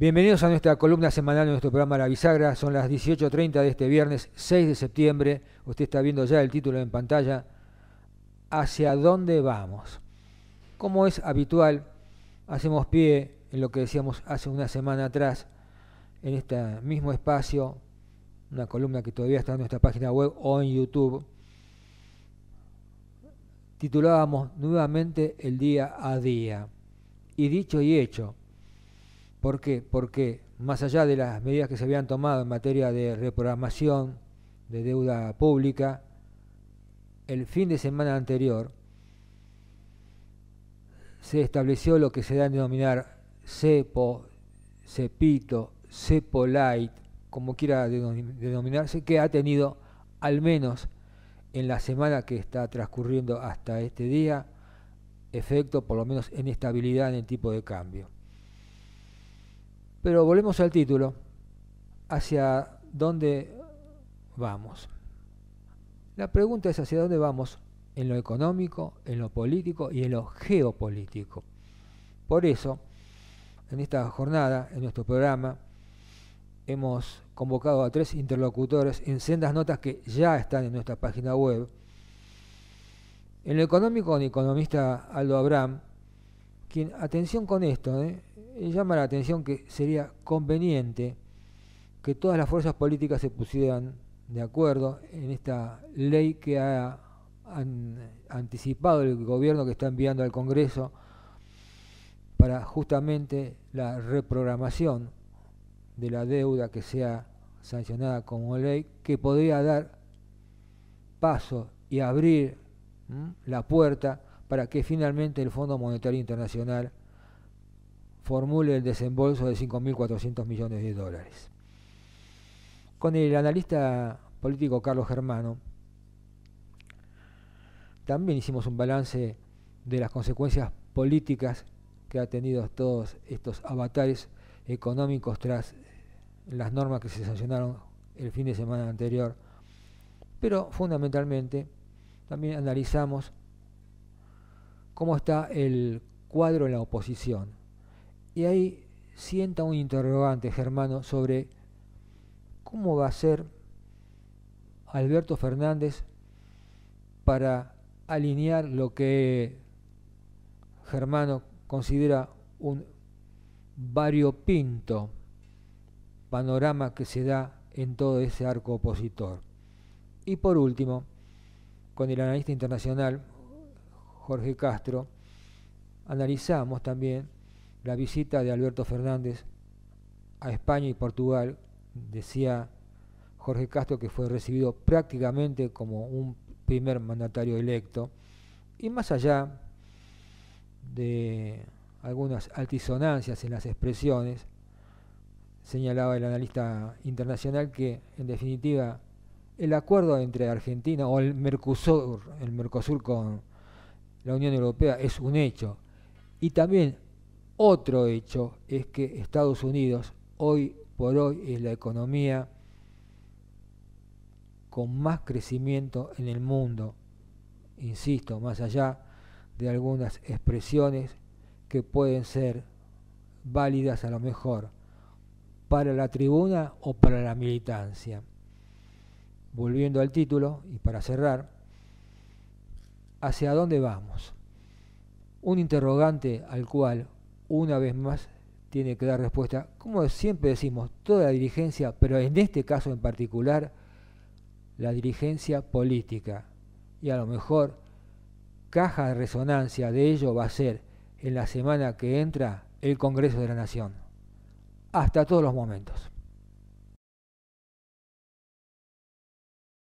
Bienvenidos a nuestra columna semanal de nuestro programa La Bisagra. Son las 18.30 de este viernes 6 de septiembre. Usted está viendo ya el título en pantalla. ¿Hacia dónde vamos? Como es habitual, hacemos pie en lo que decíamos hace una semana atrás, en este mismo espacio, una columna que todavía está en nuestra página web o en YouTube. Titulábamos nuevamente el día a día. Y dicho y hecho, ¿Por qué? Porque más allá de las medidas que se habían tomado en materia de reprogramación de deuda pública, el fin de semana anterior se estableció lo que se da a denominar CEPO, CEPITO, CEPOLITE, como quiera denominarse, que ha tenido al menos en la semana que está transcurriendo hasta este día, efecto por lo menos en estabilidad en el tipo de cambio. Pero volvemos al título, hacia dónde vamos. La pregunta es hacia dónde vamos en lo económico, en lo político y en lo geopolítico. Por eso, en esta jornada, en nuestro programa, hemos convocado a tres interlocutores en sendas notas que ya están en nuestra página web. En lo económico, con el economista Aldo Abraham, quien, atención con esto, ¿eh? Eh, llama la atención que sería conveniente que todas las fuerzas políticas se pusieran de acuerdo en esta ley que ha anticipado el gobierno que está enviando al Congreso para justamente la reprogramación de la deuda que sea sancionada como ley, que podría dar paso y abrir la puerta para que finalmente el Fondo Monetario Internacional formule el desembolso de 5.400 millones de dólares. Con el analista político Carlos Germano, también hicimos un balance de las consecuencias políticas que ha tenido todos estos avatares económicos tras las normas que se sancionaron el fin de semana anterior. Pero fundamentalmente también analizamos cómo está el cuadro en la oposición. Y ahí sienta un interrogante, Germano, sobre cómo va a ser Alberto Fernández para alinear lo que Germano considera un variopinto panorama que se da en todo ese arco opositor. Y por último, con el analista internacional Jorge Castro, analizamos también la visita de Alberto Fernández a España y Portugal, decía Jorge Castro, que fue recibido prácticamente como un primer mandatario electo, y más allá de algunas altisonancias en las expresiones, señalaba el analista internacional que, en definitiva, el acuerdo entre Argentina o el Mercosur, el Mercosur con la Unión Europea es un hecho. Y también otro hecho es que Estados Unidos hoy por hoy es la economía con más crecimiento en el mundo, insisto, más allá de algunas expresiones que pueden ser válidas a lo mejor para la tribuna o para la militancia. Volviendo al título y para cerrar, ¿hacia dónde vamos? Un interrogante al cual una vez más tiene que dar respuesta, como siempre decimos, toda la dirigencia, pero en este caso en particular, la dirigencia política. Y a lo mejor caja de resonancia de ello va a ser en la semana que entra el Congreso de la Nación. Hasta todos los momentos.